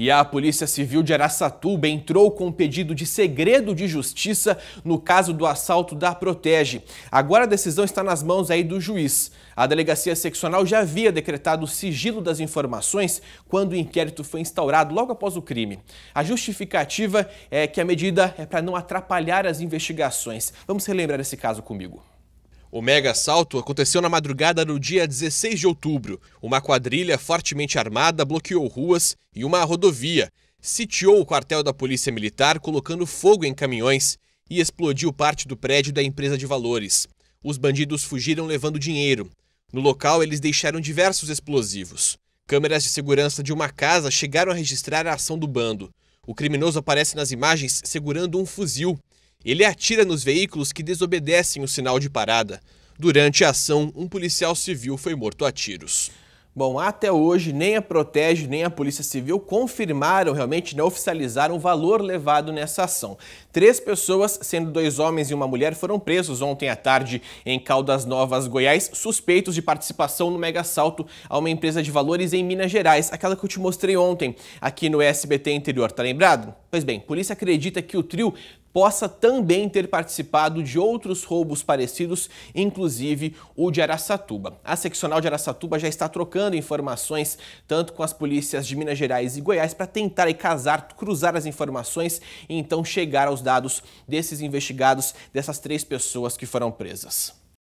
E a Polícia Civil de Araçatuba entrou com um pedido de segredo de justiça no caso do assalto da Protege. Agora a decisão está nas mãos aí do juiz. A delegacia seccional já havia decretado o sigilo das informações quando o inquérito foi instaurado logo após o crime. A justificativa é que a medida é para não atrapalhar as investigações. Vamos relembrar esse caso comigo. O mega assalto aconteceu na madrugada do dia 16 de outubro. Uma quadrilha fortemente armada bloqueou ruas e uma rodovia, sitiou o quartel da Polícia Militar colocando fogo em caminhões e explodiu parte do prédio da empresa de valores. Os bandidos fugiram levando dinheiro. No local, eles deixaram diversos explosivos. Câmeras de segurança de uma casa chegaram a registrar a ação do bando. O criminoso aparece nas imagens segurando um fuzil ele atira nos veículos que desobedecem o sinal de parada. Durante a ação, um policial civil foi morto a tiros. Bom, até hoje nem a Protege nem a Polícia Civil confirmaram realmente, né, oficializaram o valor levado nessa ação. Três pessoas, sendo dois homens e uma mulher, foram presos ontem à tarde em Caldas Novas, Goiás, suspeitos de participação no mega assalto a uma empresa de valores em Minas Gerais, aquela que eu te mostrei ontem aqui no SBT Interior, tá lembrado? Pois bem, polícia acredita que o trio possa também ter participado de outros roubos parecidos, inclusive o de Araçatuba. A seccional de Araçatuba já está trocando informações tanto com as polícias de Minas Gerais e Goiás para tentar e casar, cruzar as informações e então chegar aos dados desses investigados, dessas três pessoas que foram presas.